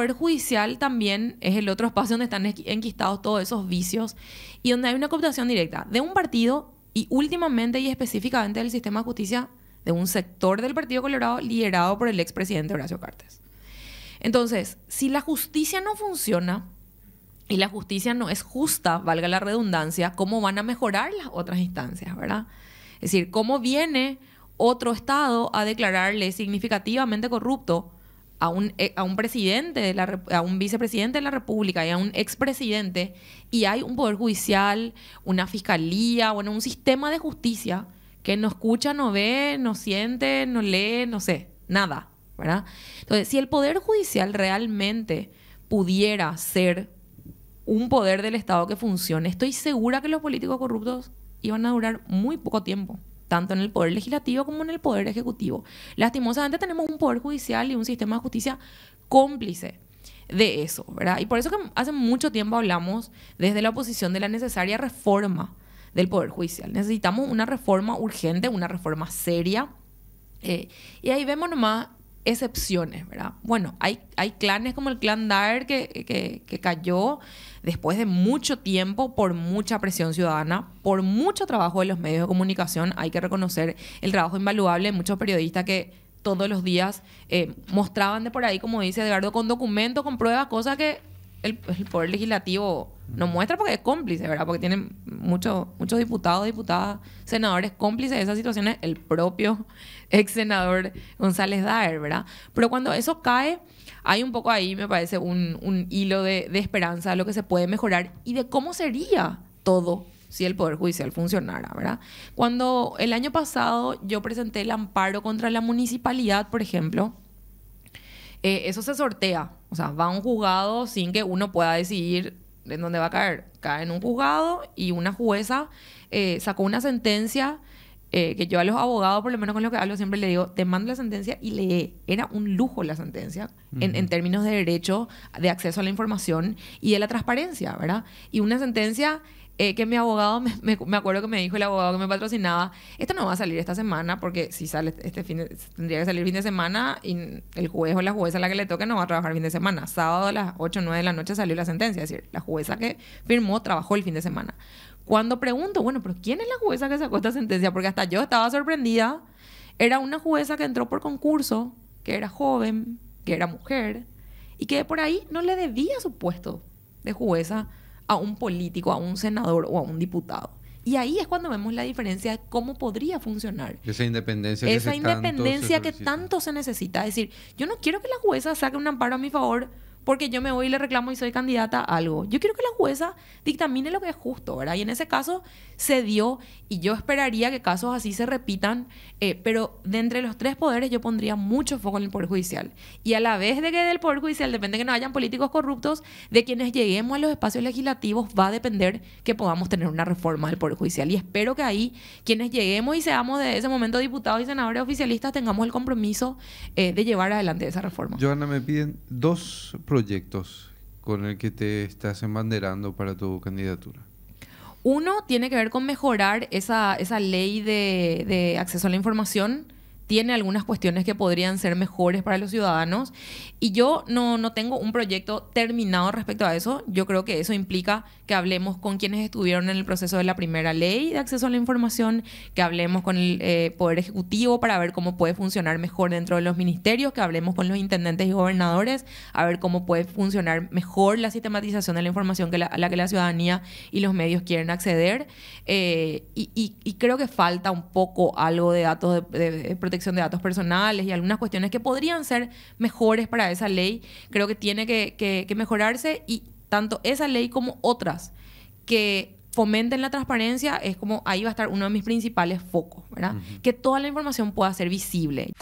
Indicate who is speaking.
Speaker 1: poder judicial también es el otro espacio donde están enquistados todos esos vicios y donde hay una cooptación directa de un partido y últimamente y específicamente del sistema de justicia de un sector del Partido Colorado liderado por el expresidente Horacio Cartes. Entonces, si la justicia no funciona y la justicia no es justa, valga la redundancia, ¿cómo van a mejorar las otras instancias, verdad? Es decir, ¿cómo viene otro Estado a declararle significativamente corrupto a un, eh, a un presidente, la, a un vicepresidente de la República y a un expresidente, y hay un poder judicial, una fiscalía, bueno, un sistema de justicia que no escucha, no ve, no siente, no lee, no sé, nada, ¿verdad? Entonces, si el poder judicial realmente pudiera ser un poder del Estado que funcione, estoy segura que los políticos corruptos iban a durar muy poco tiempo tanto en el poder legislativo como en el poder ejecutivo. Lastimosamente tenemos un poder judicial y un sistema de justicia cómplice de eso, ¿verdad? Y por eso que hace mucho tiempo hablamos desde la oposición de la necesaria reforma del poder judicial. Necesitamos una reforma urgente, una reforma seria. Eh, y ahí vemos nomás excepciones, ¿verdad? Bueno, hay, hay clanes como el clan Dar que, cayó después de mucho tiempo por mucha presión ciudadana, por mucho trabajo de los medios de comunicación. Hay que reconocer el trabajo invaluable de muchos periodistas que todos los días eh, mostraban de por ahí, como dice Edgardo, con documentos, con pruebas, cosas que el, el, Poder Legislativo no muestra porque es cómplice, ¿verdad? Porque tienen muchos diputados, diputadas, senadores cómplices de esas situaciones, el propio ex senador González Daer, ¿verdad? Pero cuando eso cae, hay un poco ahí, me parece, un, hilo de, esperanza de lo que se puede mejorar y de cómo sería todo si el Poder Judicial funcionara, ¿verdad? Cuando el año pasado yo presenté el amparo contra la municipalidad, por ejemplo, eh, eso se sortea, o sea, va a un juzgado sin que uno pueda decidir ¿En dónde va a caer? Cae en un juzgado y una jueza eh, sacó una sentencia eh, que yo a los abogados, por lo menos con lo que hablo, siempre le digo, te mando la sentencia y lee. Era un lujo la sentencia en, en, términos de derecho, de acceso a la información y de la transparencia, ¿verdad? Y una sentencia eh, que mi abogado, me, me, acuerdo que me dijo el abogado que me patrocinaba, esto no va a salir esta semana porque si sale este fin, tendría que salir fin de semana y el juez o la jueza a la que le toque no va a trabajar fin de semana. Sábado a las 8 o 9 de la noche salió la sentencia, es decir, la jueza que firmó trabajó el fin de semana. Cuando pregunto, bueno, pero ¿quién es la jueza que sacó esta sentencia? Porque hasta yo estaba sorprendida. Era una jueza que entró por concurso, que era joven, que era mujer y que por ahí no le debía su puesto de jueza a un político, a un senador o a un diputado. Y ahí es cuando vemos la diferencia de cómo podría funcionar. Esa independencia que, tanto que tanto se necesita. Es decir, yo no quiero que la jueza saque un amparo a mi favor porque yo me voy y le reclamo y soy candidata a algo. Yo quiero que la jueza dictamine lo que es justo, ¿verdad? Y en ese caso se dio y yo esperaría que casos así se repitan, eh, pero de entre los tres poderes yo pondría mucho foco en el Poder Judicial. Y a la vez de que del Poder Judicial depende que no hayan políticos corruptos, de quienes lleguemos a los espacios legislativos va a depender que podamos tener una reforma del Poder Judicial. Y espero que ahí quienes lleguemos y seamos de ese momento diputados y senadores oficialistas tengamos el compromiso eh, de llevar adelante esa reforma. Joana, me piden dos proyectos proyectos con el que te estás embanderando para tu candidatura? Uno tiene que ver con mejorar esa, ley de, de acceso a la información tiene algunas cuestiones que podrían ser mejores para los ciudadanos y yo no, no tengo un proyecto terminado respecto a eso. Yo creo que eso implica que hablemos con quienes estuvieron en el proceso de la primera ley de acceso a la información, que hablemos con el eh, Poder Ejecutivo para ver cómo puede funcionar mejor dentro de los ministerios, que hablemos con los intendentes y gobernadores a ver cómo puede funcionar mejor la sistematización de la información que la, a la que la ciudadanía y los medios quieren acceder. Eh, y, y, creo que falta un poco algo de datos de protección de datos personales y algunas cuestiones que podrían ser mejores para esa ley, creo que tiene que, mejorarse y tanto esa ley como otras que fomenten la transparencia es como ahí va a estar uno de mis principales focos, ¿verdad? Que toda la información pueda ser visible.